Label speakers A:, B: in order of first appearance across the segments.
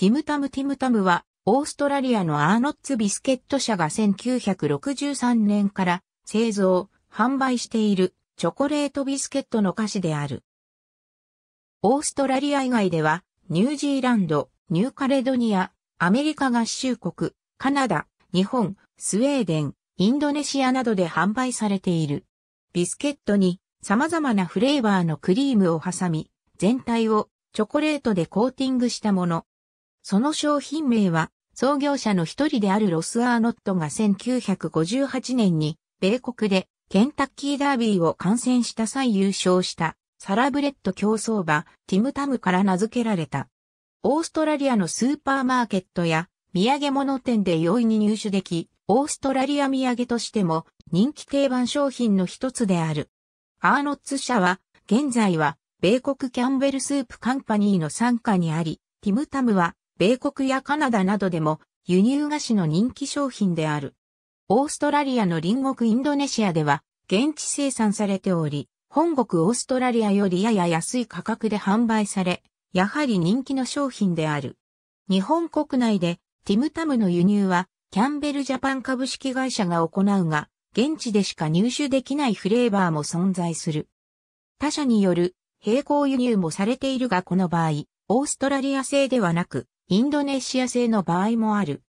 A: ティムタムティムタムは、オーストラリアのアーノッツビスケット社が1963年から製造、販売しているチョコレートビスケットの菓子である。オーストラリア以外では、ニュージーランド、ニューカレドニア、アメリカ合衆国、カナダ、日本、スウェーデン、インドネシアなどで販売されている。ビスケットに様々なフレーバーのクリームを挟み、全体をチョコレートでコーティングしたもの、その商品名は、創業者の一人であるロス・アーノットが1958年に、米国でケンタッキーダービーを観戦した際優勝したサラブレッド競走馬ティムタムから名付けられた。オーストラリアのスーパーマーケットや土産物店で容易に入手でき、オーストラリア土産としても人気定番商品の一つである。アーノッツ社は現在は米国キャンベルスープカンパニーの傘下にあり、ティムタムは米国やカナダなどでも輸入菓子の人気商品である。オーストラリアの隣国インドネシアでは現地生産されており、本国オーストラリアよりやや安い価格で販売され、やはり人気の商品である。日本国内でティムタムの輸入はキャンベルジャパン株式会社が行うが、現地でしか入手できないフレーバーも存在する。他社による並行輸入もされているがこの場合、オーストラリア製ではなく、インドネシア製の場合もある。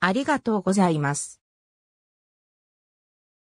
A: ありがとうございます。